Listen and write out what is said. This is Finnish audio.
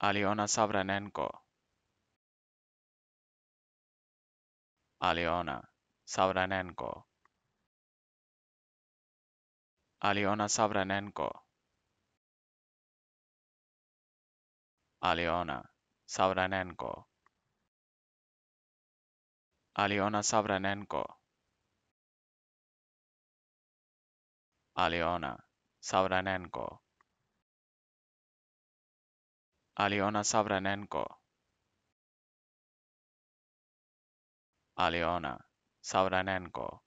Aliona Savranenko. Aliona Savranenko. Aliona Savranenko. Aliona Savranenko. Aliona Savranenko. Aliona Savranenko. Aliona Savranenko Aliona Savranenko